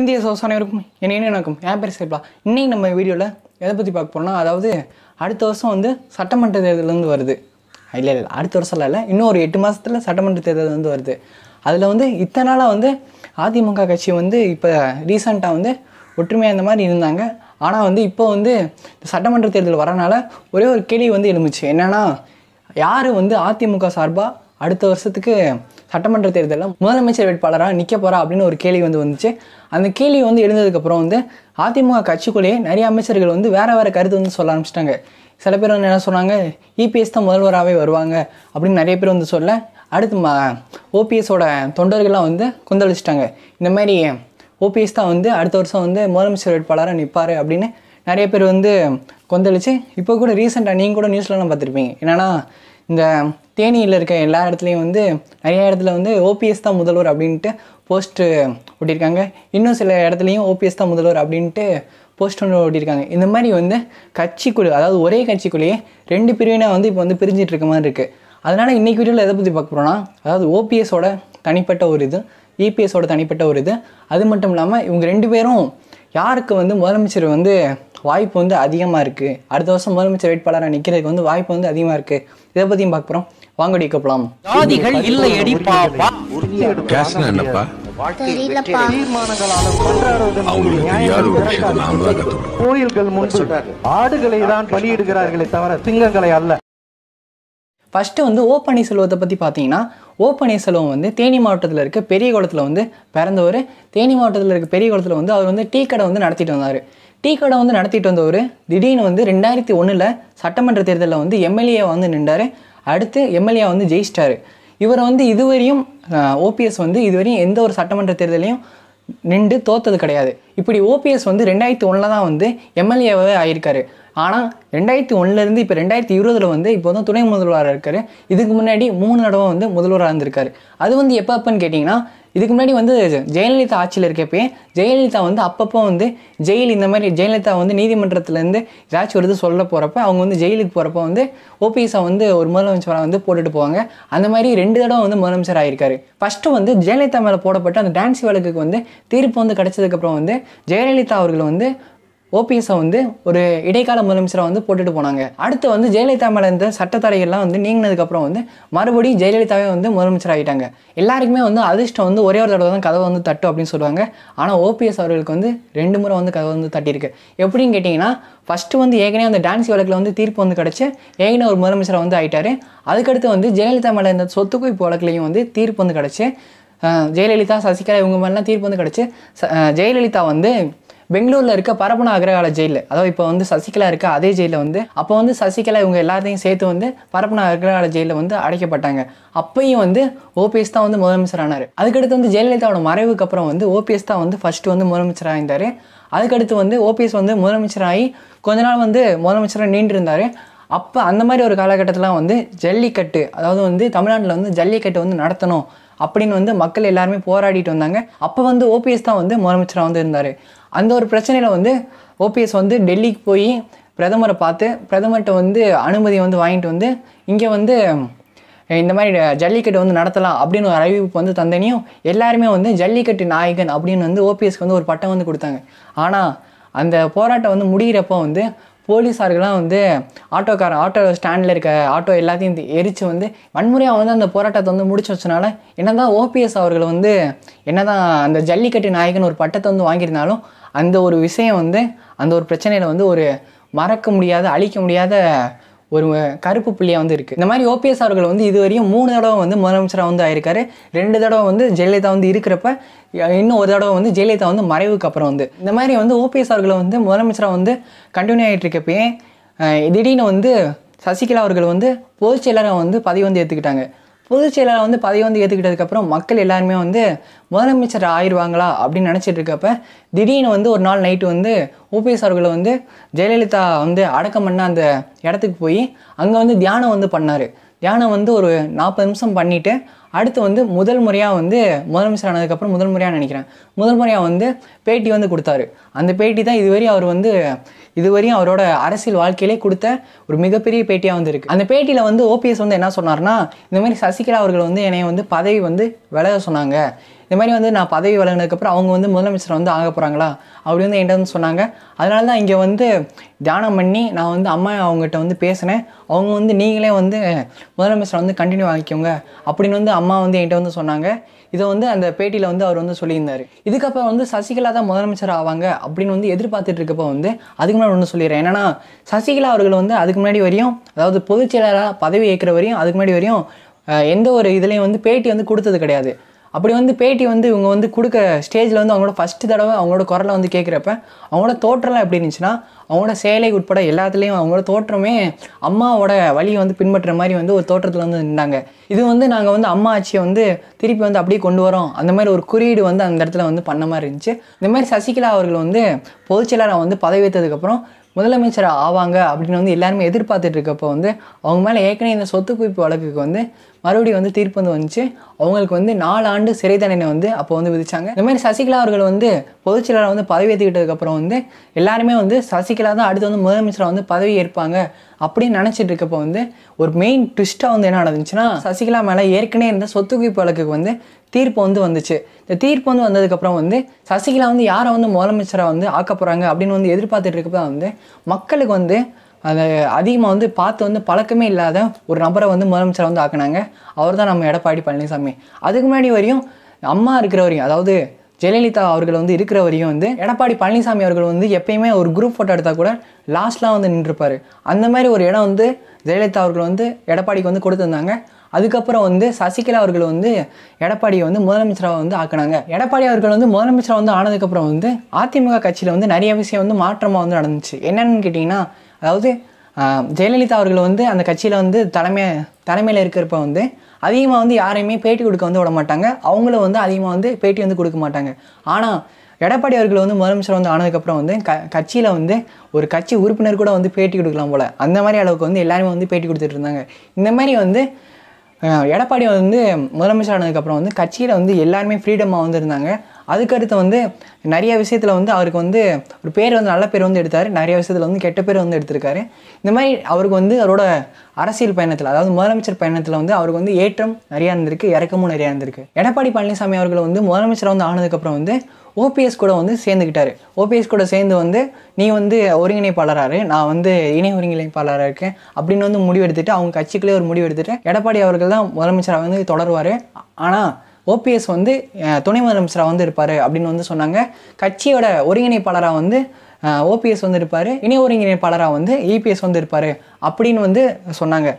இந்திய சோசம் அனைவருக்கும் என்னென்ன நடக்கும் என் பேர் சேர்ப்பா இன்றைக்கி நம்ம வீடியோவில் எதை பற்றி பார்க்க போனோம்னா அதாவது அடுத்த வருஷம் வந்து சட்டமன்ற தேர்தலேருந்து வருது இல்லை இல்லை அடுத்த வருஷம் இல்லை இன்னும் ஒரு எட்டு மாதத்தில் சட்டமன்ற தேர்தல் வந்து வருது அதில் வந்து இத்தனை நாளாக வந்து அதிமுக கட்சி வந்து இப்போ ரீசண்டாக வந்து ஒற்றுமையாக இந்த மாதிரி இருந்தாங்க ஆனால் வந்து இப்போ வந்து சட்டமன்ற தேர்தல் வரனால ஒரே ஒரு கேள்வி வந்து எழுந்துச்சு என்னென்னா யார் வந்து அதிமுக சார்பாக அடுத்த வருஷத்துக்கு சட்டமன்ற தேர்தலில் முதலமைச்சர் வேட்பாளராக நிற்க போகிறா அப்படின்னு ஒரு கேள்வி வந்து வந்துச்சு அந்த கேள்வி வந்து எழுந்ததுக்கப்புறம் வந்து அதிமுக கட்சிக்குள்ளேயே நிறைய அமைச்சர்கள் வந்து வேறு வேறு கருத்து வந்து சொல்ல ஆரம்பிச்சிட்டாங்க சில பேர் வந்து என்ன சொன்னாங்க இபிஎஸ் e தான் முதல்வராகவே வருவாங்க அப்படின்னு நிறைய பேர் வந்து சொல்ல அடுத்து மா ஓபிஎஸோட தொண்டர்கள்லாம் வந்து கொந்தளிச்சிட்டாங்க இந்த மாதிரி ஓபிஎஸ் தான் வந்து அடுத்த வருஷம் வந்து முதலமைச்சர் வேட்பாளராக நிற்பார் அப்படின்னு நிறைய பேர் வந்து கொந்தளிச்சு இப்போ கூட ரீசெண்டாக நீங்கள் கூட நியூஸ்லலாம் பார்த்துருப்பீங்க என்னென்னா இந்த தேனியில் இருக்க எல்லா இடத்துலையும் வந்து நிறைய இடத்துல வந்து ஓபிஎஸ் தான் முதல்வர் அப்படின்ட்டு போஸ்ட்டு ஓட்டியிருக்காங்க இன்னும் சில இடத்துலையும் ஓபிஎஸ் தான் முதல்வர் அப்படின்ட்டு போஸ்ட் ஒன்று ஓட்டியிருக்காங்க இந்த மாதிரி வந்து கட்சிக்குழு அதாவது ஒரே கட்சிக்குள்ளேயே ரெண்டு பிரிவினா வந்து இப்போ வந்து பிரிஞ்சிட்டு இருக்க மாதிரி இருக்குது அதனால் இன்றைக்கி வீடியோவில் எதை பற்றி பார்க்க போகிறோன்னா அதாவது ஓபிஎஸோட தனிப்பட்ட ஒரு இது இபிஎஸோட e தனிப்பட்ட ஒரு இது அது மட்டும் இல்லாமல் இவங்க ரெண்டு பேரும் யாருக்கு வந்து முதலமைச்சர் வந்து வாய்ப்பு வந்து அதிகமாக இருக்குது அடுத்த வருஷம் முதலமைச்சர் வேட்பாளராக நிற்கிறதுக்கு வந்து வாய்ப்பு வந்து அதிகமாக இருக்குது இதை பற்றியும் பார்க்க போகிறோம் வாங்கடி கப்பலாம் கோயில்கள் முன்பு ஆடுகளை தான் பலியிடுகிறார்களே தவிர சிங்கங்களை அல்ல வந்து ஓ பன்னீர்செல்வத்தை பற்றி பார்த்தீங்கன்னா ஓ பன்னீர்செல்வம் வந்து தேனி மாவட்டத்தில் இருக்க பெரிய குளத்தில் வந்து பிறந்தவர் தேனி மாவட்டத்தில் இருக்க பெரிய குளத்தில் வந்து அவர் வந்து டீ கடை வந்து நடத்திட்டு வந்தார் டீ கடை வந்து நடத்திட்டு வந்தவர் திடீர்னு வந்து ரெண்டாயிரத்தி ஒன்றில் சட்டமன்ற தேர்தலில் வந்து எம்எல்ஏ வந்து நின்றார் அடுத்து எம்எல்ஏ வந்து ஜெயிச்சிட்டாரு இவரை வந்து இதுவரையும் ஓபிஎஸ் வந்து இதுவரையும் எந்த ஒரு சட்டமன்ற தேர்தலையும் நின்று தோத்தது கிடையாது இப்படி ஓபிஎஸ் வந்து ரெண்டாயிரத்தி ஒன்றில் தான் வந்து எம்எல்ஏவே ஆயிருக்காரு ஆனால் ரெண்டாயிரத்தி ஒன்றுலேருந்து இப்போ ரெண்டாயிரத்தி இருபதில் வந்து இப்போ வந்து துணை முதல்வராக இருக்கார் இதுக்கு முன்னாடி மூணு தடவை வந்து முதல்வராக இருந்திருக்காரு அது வந்து எப்போ அப்போன்னு கேட்டிங்கன்னா இதுக்கு முன்னாடி வந்து ஜெயலலிதா ஆட்சியில் இருக்கப்பே ஜெயலலிதா வந்து அப்பப்போ வந்து ஜெயில் இந்த மாதிரி ஜெயலலிதா வந்து நீதிமன்றத்துலேருந்து ஏதாச்சும் ஒரு இது சொல்ல போகிறப்ப அவங்க வந்து ஜெயிலுக்கு போகிறப்ப வந்து ஓபிஎஸ்ஸை வந்து ஒரு முதலமைச்சராக வந்து போட்டுட்டு போவாங்க அந்த மாதிரி ரெண்டு தடவை வந்து முதலமைச்சர் ஆகியிருக்காரு ஃபஸ்ட்டு வந்து ஜெயலலிதா மேலே போடப்பட்ட அந்த டான்ஸ் வழக்குக்கு வந்து தீர்ப்பு வந்து கிடச்சதுக்கப்புறம் வந்து ஜெயலலிதா அவர்கள் வந்து ஓபிஎஸ்ஸை வந்து ஒரு இடைக்கால முதலமைச்சராக வந்து போட்டுட்டு போனாங்க அடுத்து வந்து ஜெயலலிதா மேலே இருந்த சட்டத்தடைகள்லாம் வந்து நீங்கினதுக்கப்புறம் வந்து மறுபடியும் ஜெயலலிதாவே வந்து முதலமைச்சர் ஆகிட்டாங்க எல்லாருக்குமே வந்து அதிர்ஷ்டம் வந்து ஒரே ஒரு தடவை தான் கதவை வந்து தட்டு அப்படின்னு சொல்லுவாங்க ஆனால் ஓபிஎஸ் அவர்களுக்கு வந்து ரெண்டு முறை வந்து கதவை வந்து தட்டியிருக்கு எப்படின்னு கேட்டிங்கன்னா ஃபஸ்ட்டு வந்து ஏற்கனவே அந்த டான்ஸ் வழக்கில் வந்து தீர்ப்பு வந்து கிடச்சி ஏகனே ஒரு முதலமைச்சராக வந்து ஆகிட்டார் அதுக்கடுத்து வந்து ஜெயலலிதா மேலே இருந்த சொத்துக்கு குவிப்பு வந்து தீர்ப்பு வந்து கிடச்சி ஜெயலலிதா சசிகலா இவங்க மாதிரிலாம் தீர்ப்பு வந்து கிடச்சி ஜெயலலிதா வந்து பெங்களூரில் இருக்க பரப்பன அக்ரகால ஜெயிலில் அதாவது இப்போ வந்து சசிகலா இருக்க அதே ஜெயிலில் வந்து அப்போ வந்து சசிகலா இவங்க எல்லாத்தையும் சேர்த்து வந்து பரப்பன அக்ரகால ஜெயிலில் வந்து அடைக்கப்பட்டாங்க அப்பையும் வந்து ஓபிஎஸ் தான் வந்து முதலமைச்சர் ஆனார் அதுக்கடுத்து வந்து ஜெயலலிதாவோட மறைவுக்கு அப்புறம் வந்து ஓபிஎஸ் தான் வந்து ஃபர்ஸ்ட் வந்து முதலமைச்சர் இருந்தார் அதுக்கடுத்து வந்து ஓபிஎஸ் வந்து முதலமைச்சராகி கொஞ்ச நாள் வந்து முதலமைச்சராக நீண்டிருந்தார் அப்போ அந்த மாதிரி ஒரு காலகட்டத்தில் வந்து ஜல்லிக்கட்டு அதாவது வந்து தமிழ்நாட்டில் வந்து ஜல்லிக்கட்டு வந்து நடத்தணும் அப்படின்னு வந்து மக்கள் எல்லாருமே போராடிட்டு வந்தாங்க அப்போ வந்து ஓபிஎஸ் தான் வந்து முதலமைச்சராக வந்து இருந்தார் அந்த ஒரு பிரச்சனையில் வந்து ஓபிஎஸ் வந்து டெல்லிக்கு போய் பிரதமரை பார்த்து பிரதமர்கிட்ட வந்து அனுமதி வந்து வாங்கிட்டு வந்து இங்கே வந்து இந்த மாதிரி ஜல்லிக்கட்டு வந்து நடத்தலாம் அப்படின்னு ஒரு அறிவிப்பு வந்து தந்தனையும் எல்லாருமே வந்து ஜல்லிக்கட்டு நாயகன் அப்படின்னு வந்து ஓபிஎஸ்க்கு வந்து ஒரு பட்டம் வந்து கொடுத்தாங்க ஆனால் அந்த போராட்டம் வந்து முடிகிறப்போ வந்து போலீஸாருக்கெல்லாம் வந்து ஆட்டோக்காரன் ஆட்டோ ஸ்டாண்டில் இருக்க ஆட்டோ எல்லாத்தையும் எரித்து வந்து வன்முறையாக வந்து அந்த போராட்டத்தை வந்து முடிச்சு வச்சனால என்ன தான் ஓபிஎஸ் அவர்கள் வந்து என்ன தான் அந்த ஜல்லிக்கட்டு நாயகன் ஒரு பட்டத்தை வந்து வாங்கியிருந்தாலும் அந்த ஒரு விஷயம் வந்து அந்த ஒரு பிரச்சனையில் வந்து ஒரு மறக்க முடியாத அழிக்க முடியாத ஒரு கருப்பு புள்ளியாக வந்து இருக்குது இந்த மாதிரி ஓபிஎஸ் அவர்கள் வந்து இதுவரையும் மூணு தடவை வந்து முதலமைச்சராக வந்து ஆயிருக்காரு ரெண்டு தடவை வந்து ஜெயலலிதா வந்து இருக்கிறப்ப இன்னும் ஒரு தடவை வந்து ஜெயலலிதா வந்து மறைவுக்கு அப்புறம் வந்து இந்த மாதிரி வந்து ஓபிஎஸ் அவர்களை வந்து முதலமைச்சராக வந்து கண்டினியூ ஆகிட்டு இருக்கப்பயே திடீர்னு வந்து சசிகலா அவர்கள் வந்து பொதுச் செயலராக வந்து பதவி வந்து ஏற்றுக்கிட்டாங்க பொதுச் செயலாளர் வந்து பதவி வந்து ஏற்றுக்கிட்டதுக்கப்புறம் மக்கள் எல்லாருமே வந்து முதலமைச்சர் ஆயிடுவாங்களா அப்படின்னு நினச்சிட்டு இருக்கப்ப திடீர்னு வந்து ஒரு நாள் நைட்டு வந்து ஓபிஎஸ் அவர்களை வந்து ஜெயலலிதா வந்து அடக்கம் பண்ண அந்த இடத்துக்கு போய் அங்கே வந்து தியானம் வந்து பண்ணார் தியானம் வந்து ஒரு நாற்பது நிமிஷம் பண்ணிவிட்டு அடுத்து வந்து முதல் முறையாக வந்து முதலமைச்சர் ஆனதுக்கப்புறம் முதல் முறையாக நினைக்கிறேன் முதல் முறையாக வந்து பேட்டி வந்து கொடுத்தாரு அந்த பேட்டி தான் இதுவரையும் அவர் வந்து இதுவரையும் அவரோட அரசியல் வாழ்க்கையிலே கொடுத்த ஒரு மிகப்பெரிய பேட்டியாக வந்து இருக்குது அந்த பேட்டியில் வந்து ஓபிஎஸ் வந்து என்ன சொன்னார்னா இந்த மாதிரி சசிகலா அவர்கள் வந்து என்னை வந்து பதவி வந்து விலக சொன்னாங்க இந்த மாதிரி வந்து நான் பதவி வழங்கினதுக்கப்புறம் அவங்க வந்து முதலமைச்சர் வந்து ஆக போகிறாங்களா அப்படி வந்து என்கிட்ட வந்து சொன்னாங்க அதனால தான் இங்கே வந்து தியானம் பண்ணி நான் வந்து அம்மா அவங்ககிட்ட வந்து பேசினேன் அவங்க வந்து நீங்களே வந்து முதலமைச்சரை வந்து கண்டினியூ ஆகிக்கோங்க அப்படின்னு வந்து அம்மா வந்து என்கிட்ட வந்து சொன்னாங்க இதை வந்து அந்த பேட்டியில் வந்து அவர் வந்து சொல்லியிருந்தார் இதுக்கப்புறம் வந்து சசிகலா தான் முதலமைச்சர் ஆவாங்க அப்படின்னு வந்து எதிர்பார்த்துட்டு இருக்கப்போ வந்து அதுக்கு முன்னாடி ஒன்று சொல்லிடுறேன் என்னன்னா சசிகலா அவர்கள் வந்து அதுக்கு முன்னாடி வரையும் அதாவது செயலராக பதவி ஏற்கிற வரையும் அதுக்கு முன்னாடி வரையும் எந்த ஒரு இதுலேயும் வந்து பேட்டி வந்து கொடுத்தது கிடையாது அப்படி வந்து பேட்டி வந்து இவங்க வந்து கொடுக்க ஸ்டேஜில் வந்து அவங்களோட ஃபஸ்ட்டு தடவை அவங்களோட குரலை வந்து கேட்குறப்ப அவங்களோட தோற்றம்லாம் எப்படி இருந்துச்சுன்னா அவங்களோட சேலை உட்பட எல்லாத்துலேயும் அவங்களோட தோற்றமே அம்மாவோட வழியை வந்து பின்பற்ற மாதிரி வந்து ஒரு தோற்றத்தில் வந்து நின்றாங்க இது வந்து நாங்கள் வந்து அம்மா ஆட்சியை வந்து திருப்பி வந்து அப்படியே கொண்டு வரோம் அந்த மாதிரி ஒரு குறியீடு வந்து அந்த இடத்துல வந்து பண்ண மாதிரி இருந்துச்சு இந்த மாதிரி சசிகலா அவர்கள் வந்து பொதுச்செயலாளர் வந்து பதவி வைத்ததுக்கப்புறம் முதலமைச்சர் ஆவாங்க அப்படின்னு வந்து எல்லாருமே எதிர்பார்த்துட்டு இருக்கப்போ வந்து அவங்க மேலே ஏற்கனவே இந்த சொத்து குவிப்பு வழக்குக்கு வந்து மறுபடியும் வந்து தீர்ப்பு வந்து வந்துச்சு அவங்களுக்கு வந்து நாலு ஆண்டு சிறை தண்டனை வந்து அப்போ வந்து விதிச்சாங்க இந்த மாதிரி சசிகலா அவர்கள் வந்து பொதுச்செயலாளர் வந்து பதவி ஏற்றுக்கிட்டதுக்கப்புறம் வந்து எல்லாருமே வந்து சசிகலா தான் அடுத்து வந்து முதலமைச்சராக வந்து பதவி ஏற்பாங்க அப்படின்னு நினச்சிட்டு இருக்கப்போ வந்து ஒரு மெயின் ட்விஸ்ட்டாக வந்து என்ன நடந்துச்சுன்னா சசிகலா மேலே ஏற்கனவே இருந்த சொத்து குவிப்பு வழக்குக்கு வந்து தீர்ப்பு வந்து வந்துச்சு இந்த தீர்ப்பு வந்து வந்ததுக்கப்புறம் வந்து சசிகலா வந்து யாரை வந்து முதலமைச்சராக வந்து ஆக்க போகிறாங்க அப்படின்னு வந்து எதிர்பார்த்துட்டு இருக்கப்போ வந்து மக்களுக்கு வந்து அதை அதிகமாக வந்து பார்த்து வந்து பழக்கமே இல்லாத ஒரு நபரை வந்து முதலமைச்சரை வந்து ஆக்கினாங்க அவர் தான் நம்ம எடப்பாடி பழனிசாமி அதுக்கு முன்னாடி வரையும் அம்மா இருக்கிற வரையும் அதாவது ஜெயலலிதா அவர்கள் வந்து இருக்கிற வரையும் வந்து எடப்பாடி பழனிசாமி அவர்கள் வந்து எப்பயுமே ஒரு குரூப் ஃபோட்டோ எடுத்தால் கூட லாஸ்ட்லாம் வந்து நின்றுப்பார் அந்த மாதிரி ஒரு இடம் வந்து ஜெயலலிதா அவர்கள் வந்து எடப்பாடிக்கு வந்து கொடுத்துருந்தாங்க அதுக்கப்புறம் வந்து சசிகலா அவர்கள் வந்து எடப்பாடியை வந்து முதலமைச்சராக வந்து ஆக்கினாங்க எடப்பாடி அவர்கள் வந்து முதலமைச்சராக வந்து ஆனதுக்கப்புறம் வந்து அதிமுக கட்சியில் வந்து நிறைய விஷயம் வந்து மாற்றமாக வந்து நடந்துச்சு என்னென்னு கேட்டிங்கன்னா அதாவது ஜெயலலிதா அவர்கள் வந்து அந்த கட்சியில் வந்து தலைமை தலைமையில் இருக்கிறப்ப வந்து அதிகமாக வந்து யாரையுமே பேட்டி கொடுக்க வந்து விட மாட்டாங்க அவங்களும் வந்து அதிகமாக வந்து பேட்டி வந்து கொடுக்க மாட்டாங்க ஆனால் எடப்பாடி அவர்கள் வந்து முதலமைச்சர் வந்து ஆனதுக்கப்புறம் வந்து க கட்சியில் வந்து ஒரு கட்சி உறுப்பினர் கூட வந்து பேட்டி கொடுக்கலாம் போல் அந்த மாதிரி அளவுக்கு வந்து எல்லாருமே வந்து பேட்டி கொடுத்துட்டு இருந்தாங்க இந்த மாதிரி வந்து எடப்பாடி வந்து முதலமைச்சர் ஆனதுக்கப்புறம் வந்து கட்சியில் வந்து எல்லாருமே ஃப்ரீடமாக வந்துருந்தாங்க அதுக்கடுத்து வந்து நிறைய விஷயத்தில் வந்து அவருக்கு வந்து ஒரு பேர் வந்து நல்ல பேர் வந்து எடுத்தார் நிறைய விஷயத்தில் வந்து கெட்ட பேர் வந்து எடுத்திருக்காரு இந்த மாதிரி அவருக்கு வந்து அவரோட அரசியல் பயணத்தில் அதாவது முதலமைச்சர் பயணத்தில் வந்து அவருக்கு வந்து ஏற்றம் நிறையா இருந்திருக்கு இறக்கமும் நிறையா இருந்திருக்கு எடப்பாடி பழனிசாமி அவர்கள் வந்து முதலமைச்சர் வந்து ஆனதுக்கப்புறம் வந்து ஓபிஎஸ் கூட வந்து சேர்ந்துக்கிட்டாரு ஓபிஎஸ் கூட சேர்ந்து வந்து நீ வந்து ஒருங்கிணைப்பாளராரு நான் வந்து இணை ஒருங்கிணைப்பாளராக இருக்கேன் அப்படின்னு வந்து முடிவெடுத்துட்டு அவங்க கட்சிக்குள்ளே ஒரு முடிவு எடுத்துட்டு எடப்பாடி அவர்கள் தான் முதலமைச்சராக வந்து தொடருவார் ஆனால் ஓபிஎஸ் வந்து துணை முதலமைச்சராக வந்து இருப்பார் அப்படின்னு வந்து சொன்னாங்க கட்சியோட ஒருங்கிணைப்பாளராக வந்து ஓபிஎஸ் வந்து இருப்பார் இணை ஒருங்கிணைப்பாளராக வந்து இபிஎஸ் வந்து இருப்பார் அப்படின்னு வந்து சொன்னாங்க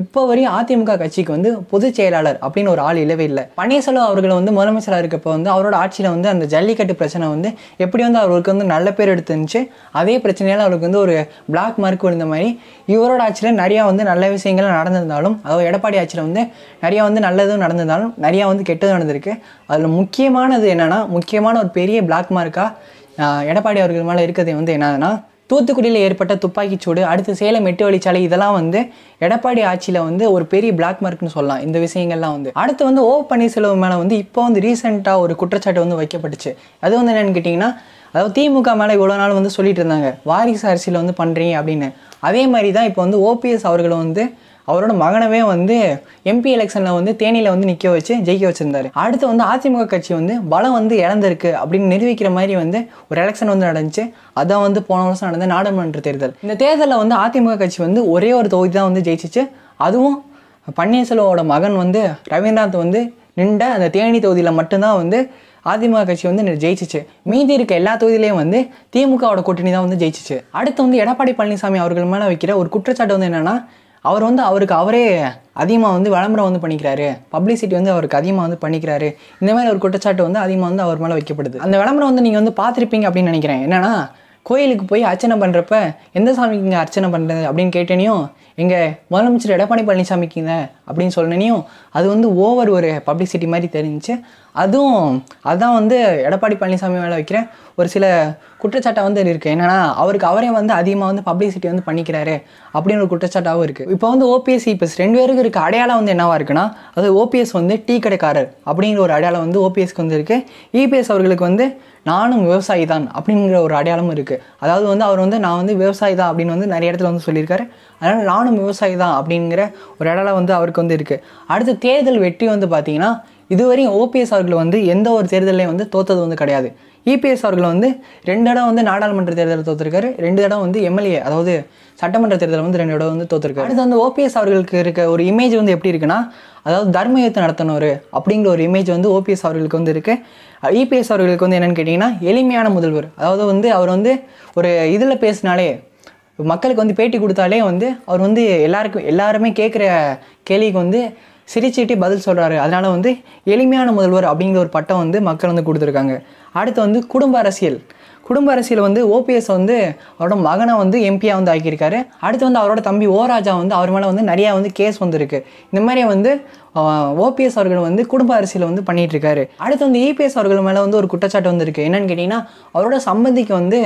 இப்போ வரையும் அதிமுக கட்சிக்கு வந்து பொதுச் செயலாளர் அப்படின்னு ஒரு ஆள் இல்லவே இல்லை பன்னீர்செல்வம் அவர்கள் வந்து முதலமைச்சராக இருக்கப்போ வந்து அவரோட ஆட்சியில் வந்து அந்த ஜல்லிக்கட்டு பிரச்சனை வந்து எப்படி வந்து அவருக்கு வந்து நல்ல பேர் எடுத்துருந்துச்சு அதே பிரச்சனையால் அவருக்கு வந்து ஒரு பிளாக் மார்க் விழுந்த மாதிரி இவரோட ஆட்சியில் நிறையா வந்து நல்ல விஷயங்கள் நடந்திருந்தாலும் அதாவது எடப்பாடி ஆட்சியில் வந்து நிறையா வந்து நல்லதும் நடந்திருந்தாலும் நிறையா வந்து கெட்டதும் நடந்திருக்கு அதில் முக்கியமானது என்னென்னா முக்கியமான ஒரு பெரிய பிளாக் மார்க்காக எடப்பாடி அவர்கள் மேலே இருக்கிறது வந்து என்னதுன்னா தூத்துக்குடியில் ஏற்பட்ட துப்பாக்கிச்சூடு அடுத்து சேலம் எட்டு வழிச்சாலை இதெல்லாம் வந்து எடப்பாடி ஆட்சியில் வந்து ஒரு பெரிய பிளாக் மார்க்னு சொல்லலாம் இந்த விஷயங்கள்லாம் வந்து அடுத்து வந்து ஓ பன்னீர்செல்வம் மேலே வந்து இப்போ வந்து ரீசெண்டாக ஒரு குற்றச்சாட்டு வந்து வைக்கப்பட்டுச்சு அது வந்து என்னென்னு கேட்டிங்கன்னா அதாவது திமுக மேலே இவ்வளோ நாள் வந்து சொல்லிட்டு இருந்தாங்க வாரிசு அரசியல் வந்து பண்ணுறீங்க அப்படின்னு அதே மாதிரி தான் இப்போ வந்து ஓபிஎஸ் அவர்களும் வந்து அவரோட மகனவே வந்து எம்பி எலெக்ஷனில் வந்து தேனியில் வந்து நிற்க வச்சு ஜெயிக்க வச்சுருந்தாரு அடுத்து வந்து அதிமுக கட்சி வந்து பலம் வந்து இழந்திருக்கு அப்படின்னு நிரூபிக்கிற மாதிரி வந்து ஒரு எலெக்ஷன் வந்து நடந்துச்சு அதான் வந்து போன வருஷம் நடந்த நாடாளுமன்ற தேர்தல் இந்த தேர்தலில் வந்து அதிமுக கட்சி வந்து ஒரே ஒரு தொகுதி தான் வந்து ஜெயிச்சிச்சு அதுவும் பன்னீர்செல்வோட மகன் வந்து ரவீந்திரநாத் வந்து நின்ற அந்த தேனி தொகுதியில் மட்டும்தான் வந்து அதிமுக கட்சி வந்து ஜெயிச்சிச்சு மீதி இருக்க எல்லா தொகுதியிலையும் வந்து திமுகவோட கூட்டணி தான் வந்து ஜெயிச்சிச்சு அடுத்து வந்து எடப்பாடி பழனிசாமி அவர்கள் மேலே வைக்கிற ஒரு குற்றச்சாட்டு வந்து என்னென்னா அவர் வந்து அவருக்கு அவரே அதிகமாக வந்து விளம்பரம் வந்து பண்ணிக்கிறாரு பப்ளிசிட்டி வந்து அவருக்கு அதிகமாக வந்து பண்ணிக்கிறாரு இந்த மாதிரி ஒரு குற்றச்சாட்டு வந்து அதிகமாக வந்து அவர் மேலே வைக்கப்படுது அந்த விளம்பரம் வந்து நீங்கள் வந்து பார்த்துருப்பீங்க அப்படின்னு நினைக்கிறேன் என்னென்னா கோயிலுக்கு போய் அர்ச்சனை பண்ணுறப்ப எந்த சாமிக்கு இங்கே அர்ச்சனை பண்ணுறது அப்படின்னு கேட்டேனையும் எங்கள் முதலமைச்சர் எடப்பாடி பழனிசாமிக்குங்க அப்படின்னு சொன்னனையும் அது வந்து ஓவர் ஒரு பப்ளிசிட்டி மாதிரி தெரிஞ்சு அதுவும் அதுதான் வந்து எடப்பாடி பழனிசாமி மேலே வைக்கிற ஒரு சில குற்றச்சாட்டாக வந்து இருக்குது என்னென்னா அவருக்கு அவரே வந்து அதிகமாக வந்து பப்ளிசிட்டி வந்து பண்ணிக்கிறாரு அப்படின்னு ஒரு குற்றச்சாட்டாகவும் இருக்குது இப்போ வந்து ஓபிஎஸ் இப்போ ரெண்டு பேருக்கு இருக்க அடையாளம் வந்து என்னவாக இருக்குன்னா அது ஓபிஎஸ் வந்து டீ கடைக்காரர் அப்படிங்கிற ஒரு அடையாளம் வந்து ஓபிஎஸ்க்கு வந்து இருக்குது இபிஎஸ் e அவர்களுக்கு வந்து நானும் விவசாயி தான் அப்படிங்கிற ஒரு அடையாளமும் இருக்குது அதாவது வந்து அவர் வந்து நான் வந்து விவசாயி தான் அப்படின்னு வந்து நிறைய இடத்துல வந்து சொல்லியிருக்காரு அதனால் நானும் விவசாயி தான் அப்படிங்கிற ஒரு அடையாளம் வந்து அவருக்கு வந்து இருக்குது அடுத்து தேர்தல் வெற்றி வந்து பார்த்திங்கன்னா இதுவரையும் ஓபிஎஸ் அவர்கள் வந்து எந்த ஒரு தேர்தலையும் வந்து தோத்தது வந்து கிடையாது இபிஎஸ் e அவர்கள் வந்து ரெண்டு இடம் வந்து நாடாளுமன்ற தேர்தலில் தோற்றுருக்காரு ரெண்டு இடம் வந்து எம்எல்ஏ அதாவது சட்டமன்ற தேர்தலில் வந்து ரெண்டு இடம் வந்து தோற்றுருக்காரு அடுத்து வந்து ஓபிஎஸ் அவர்களுக்கு இருக்க ஒரு இமேஜ் வந்து எப்படி இருக்குன்னா அதாவது தர்ம யுத்தம் அப்படிங்கிற ஒரு இமேஜ் வந்து ஓபிஎஸ் அவர்களுக்கு வந்து இருக்குது இபிஎஸ் e அவர்களுக்கு வந்து என்னென்னு கேட்டிங்கன்னா எளிமையான முதல்வர் அதாவது வந்து அவர் வந்து ஒரு இதில் பேசினாலே மக்களுக்கு வந்து பேட்டி கொடுத்தாலே வந்து அவர் வந்து எல்லாருக்கும் எல்லாருமே கேட்குற கேள்விக்கு வந்து சிரிச்சுக்கிட்டே பதில் சொல்கிறாரு அதனால் வந்து எளிமையான முதல்வர் அப்படிங்கிற ஒரு பட்டம் வந்து மக்கள் வந்து கொடுத்துருக்காங்க அடுத்து வந்து குடும்ப அரசியல் குடும்ப அரசியல் வந்து ஓபிஎஸ் வந்து அவரோட மகனை வந்து எம்பியாக வந்து ஆக்கியிருக்காரு அடுத்து வந்து அவரோட தம்பி ஓராஜா வந்து அவர் மேலே வந்து நிறையா வந்து கேஸ் வந்திருக்கு இந்த மாதிரி வந்து ஓபிஎஸ் அவர்கள் வந்து குடும்ப அரசியல் வந்து பண்ணிகிட்ருக்காரு அடுத்து வந்து இபிஎஸ் e அவர்கள் மேலே வந்து ஒரு குற்றச்சாட்டு வந்திருக்கு என்னென்னு கேட்டிங்கன்னா அவரோட சம்பந்திக்கு வந்து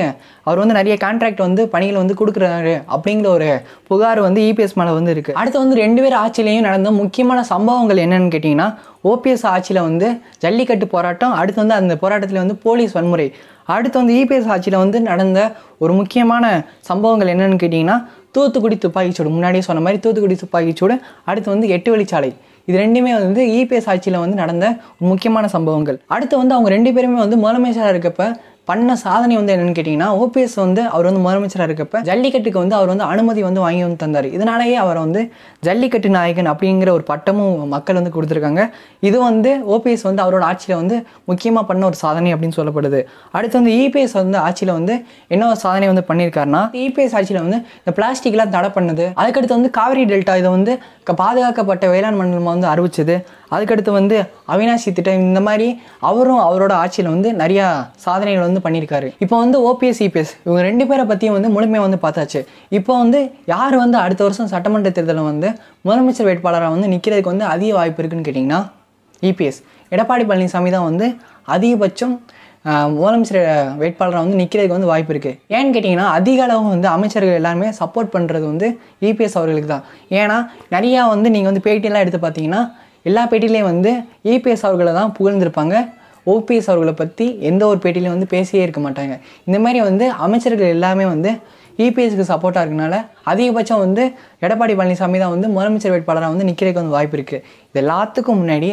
அவர் வந்து நிறைய கான்ட்ராக்ட் வந்து பணியில் வந்து கொடுக்குறாரு அப்படிங்கிற ஒரு புகார் வந்து இபிஎஸ் e மேலே வந்து இருக்குது அடுத்து வந்து ரெண்டு பேர் ஆட்சியிலையும் நடந்த முக்கியமான சம்பவங்கள் என்னென்னு கேட்டிங்கன்னா ஓபிஎஸ் ஆட்சியில் வந்து ஜல்லிக்கட்டு போராட்டம் அடுத்து வந்து அந்த போராட்டத்தில் வந்து போலீஸ் வன்முறை அடுத்து வந்து இபிஎஸ் e ஆட்சியில் வந்து நடந்த ஒரு முக்கியமான சம்பவங்கள் என்னென்னு கேட்டிங்கன்னா தூத்துக்குடி துப்பாக்கிச்சூடு முன்னாடியே சொன்ன மாதிரி தூத்துக்குடி துப்பாக்கிச்சூடு அடுத்து வந்து எட்டு வழிச்சாலை இது ரெண்டுமே வந்து இபிஎஸ் ஆட்சியில் வந்து நடந்த முக்கியமான சம்பவங்கள் அடுத்து வந்து அவங்க ரெண்டு பேருமே வந்து முதலமைச்சராக இருக்கப்ப பண்ண சாதனை வந்து என்னன்னு கேட்டிங்கன்னா ஓபிஎஸ் வந்து அவர் வந்து முதலமைச்சராக இருக்கப்ப ஜல்லிக்கட்டுக்கு வந்து அவர் வந்து அனுமதி வந்து வாங்கி வந்து தந்தார் இதனாலேயே அவரை வந்து ஜல்லிக்கட்டு நாயகன் அப்படிங்கிற ஒரு பட்டமும் மக்கள் வந்து கொடுத்துருக்காங்க இது வந்து ஓபிஎஸ் வந்து அவரோட ஆட்சியில் வந்து முக்கியமாக பண்ண ஒரு சாதனை அப்படின்னு சொல்லப்படுது அடுத்து வந்து இபிஎஸ் e வந்து ஆட்சியில் வந்து என்ன ஒரு சாதனை வந்து பண்ணியிருக்காருன்னா இபிஎஸ் e ஆட்சியில் வந்து இந்த பிளாஸ்டிக்லாம் தடை பண்ணுது அதுக்கடுத்து வந்து காவிரி டெல்டா இதை வந்து பாதுகாக்கப்பட்ட வேளாண் மண்டலமாக வந்து அறிவிச்சது அதுக்கடுத்து வந்து அவினாஷி திட்டம் இந்த மாதிரி அவரும் அவரோட ஆட்சியில் வந்து நிறையா சாதனைகள் வந்து பண்ணியிருக்காரு இப்போ வந்து ஓபிஎஸ் இபிஎஸ் e இவங்க ரெண்டு பேரை பற்றியும் வந்து முழுமையாக வந்து பார்த்தாச்சு இப்போ வந்து யார் வந்து அடுத்த வருஷம் சட்டமன்ற தேர்தலில் வந்து முதலமைச்சர் வேட்பாளராக வந்து நிற்கிறதுக்கு வந்து அதிக வாய்ப்பு இருக்குன்னு கேட்டிங்கன்னா இபிஎஸ் e எடப்பாடி பழனிசாமி தான் வந்து அதிகபட்சம் முதலமைச்சர் வேட்பாளராக வந்து நிற்கிறதுக்கு வந்து வாய்ப்பு இருக்குது ஏன்னு கேட்டிங்கன்னா அதிக அளவு வந்து அமைச்சர்கள் எல்லாருமே சப்போர்ட் பண்ணுறது வந்து இபிஎஸ் e அவர்களுக்கு தான் ஏன்னா நிறையா வந்து நீங்கள் வந்து பேட்டியெல்லாம் எடுத்து பார்த்தீங்கன்னா எல்லா பேட்டிலையும் வந்து ஏபிஎஸ் அவர்களை தான் புகழ்ந்திருப்பாங்க ஓபிஎஸ் அவர்களை பற்றி எந்த ஒரு பேட்டிலையும் வந்து பேசியே இருக்க மாட்டாங்க இந்த மாதிரி வந்து அமைச்சர்கள் எல்லாமே வந்து ஈபிஎஸ்க்கு சப்போர்ட்டாக இருக்கனால அதிகபட்சம் வந்து எடப்பாடி பழனிசாமி தான் வந்து முதலமைச்சர் வேட்பாளராக வந்து நிற்கிறதுக்கு வந்து வாய்ப்பு இருக்குது இது எல்லாத்துக்கும் முன்னாடி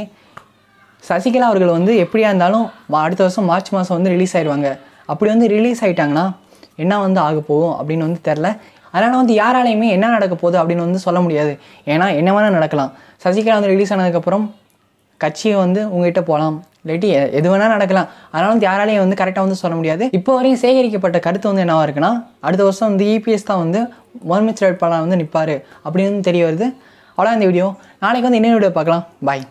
சசிகலா அவர்கள் வந்து எப்படியா இருந்தாலும் அடுத்த வருஷம் மார்ச் மாதம் வந்து ரிலீஸ் ஆகிடுவாங்க அப்படி வந்து ரிலீஸ் ஆகிட்டாங்கன்னா என்ன வந்து ஆக போகும் அப்படின்னு வந்து தெரில அதனால் வந்து யாராலையுமே என்ன நடக்க போகுது அப்படின்னு வந்து சொல்ல முடியாது ஏன்னா என்ன வேணால் நடக்கலாம் சசிகலா வந்து ரிலீஸ் ஆனதுக்கப்புறம் கட்சியை வந்து உங்ககிட்ட போகலாம் இல்லாட்டி எது வேணால் நடக்கலாம் அதனால் வந்து யாராலையும் வந்து கரெக்டாக வந்து சொல்ல முடியாது இப்போ வரையும் சேகரிக்கப்பட்ட கருத்து வந்து என்னவாக இருக்குன்னா அடுத்த வருஷம் வந்து இபிஎஸ் e தான் வந்து முதன்மைச்சர் வேட்பாளராக வந்து நிற்பார் அப்படின்னு தெரிய வருது அவ்வளோ இந்த வீடியோ நாளைக்கு வந்து இன்னொரு வீடியோ பார்க்கலாம் பாய்